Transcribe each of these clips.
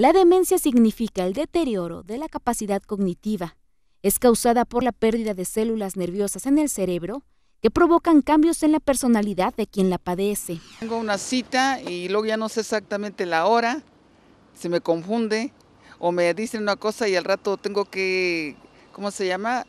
La demencia significa el deterioro de la capacidad cognitiva. Es causada por la pérdida de células nerviosas en el cerebro que provocan cambios en la personalidad de quien la padece. Tengo una cita y luego ya no sé exactamente la hora, se me confunde o me dicen una cosa y al rato tengo que, ¿cómo se llama?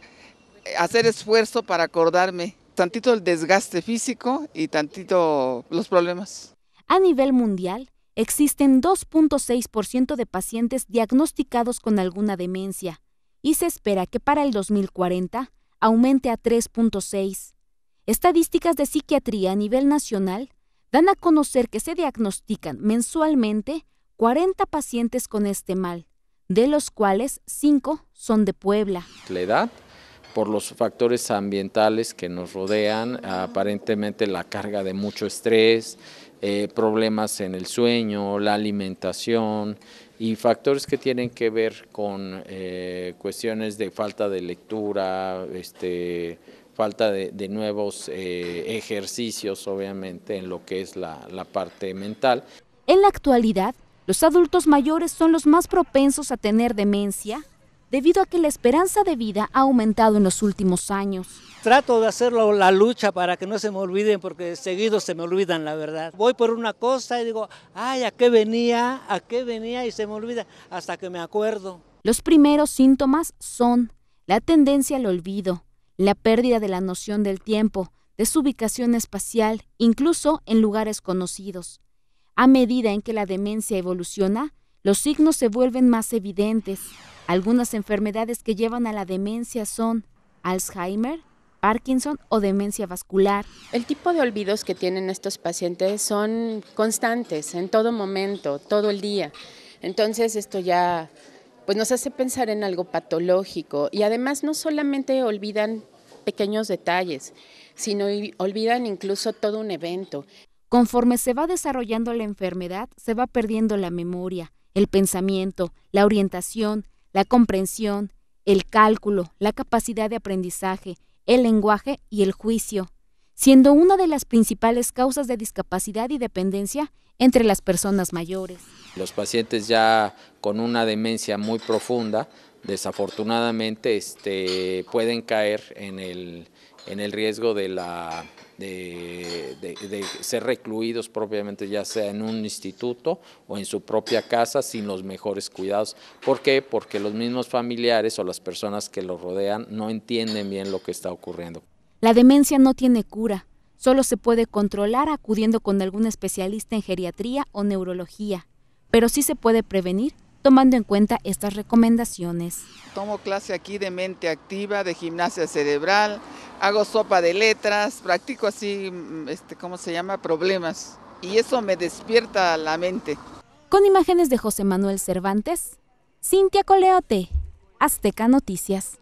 Hacer esfuerzo para acordarme. Tantito el desgaste físico y tantito los problemas. A nivel mundial, existen 2.6% de pacientes diagnosticados con alguna demencia y se espera que para el 2040 aumente a 3.6. Estadísticas de psiquiatría a nivel nacional dan a conocer que se diagnostican mensualmente 40 pacientes con este mal, de los cuales 5 son de Puebla. La edad, por los factores ambientales que nos rodean, aparentemente la carga de mucho estrés, eh, problemas en el sueño, la alimentación y factores que tienen que ver con eh, cuestiones de falta de lectura, este, falta de, nuevos eh, ejercicios, obviamente, en lo que es la parte mental. En la actualidad, los adultos mayores son los más propensos a tener demencia, debido a que la esperanza de vida ha aumentado en los últimos años. Trato de hacer la lucha para que no se me olviden, porque seguido se me olvidan, la verdad. Voy por una cosa y digo, ay, ¿a qué venía? ¿A qué venía? Y se me olvida hasta que me acuerdo. Los primeros síntomas son la tendencia al olvido, la pérdida de la noción del tiempo, de su ubicación espacial, incluso en lugares conocidos. A medida en que la demencia evoluciona, los signos se vuelven más evidentes. Algunas enfermedades que llevan a la demencia son Alzheimer, Parkinson o demencia vascular. El tipo de olvidos que tienen estos pacientes son constantes, en todo momento, todo el día. Entonces esto ya pues nos hace pensar en algo patológico y además no solamente olvidan pequeños detalles, sino olvidan incluso todo un evento. Conforme se va desarrollando la enfermedad, se va perdiendo la memoria el pensamiento, la orientación, la comprensión, el cálculo, la capacidad de aprendizaje, el lenguaje y el juicio, siendo una de las principales causas de discapacidad y dependencia entre las personas mayores. Los pacientes ya con una demencia muy profunda, desafortunadamente, este, pueden caer en el riesgo de la de, de, ser recluidos propiamente, ya sea en un instituto o en su propia casa, sin los mejores cuidados. ¿Por qué? Porque los mismos familiares o las personas que los rodean no entienden bien lo que está ocurriendo. La demencia no tiene cura, solo se puede controlar acudiendo con algún especialista en geriatría o neurología, pero sí se puede prevenir tomando en cuenta estas recomendaciones. Tomo clase aquí de mente activa, de gimnasia cerebral, hago sopa de letras, practico así, mm, este, ¿cómo se llama? Problemas. Y eso me despierta la mente. Con imágenes de José Manuel Cervantes, Cintia Coleote, Azteca Noticias.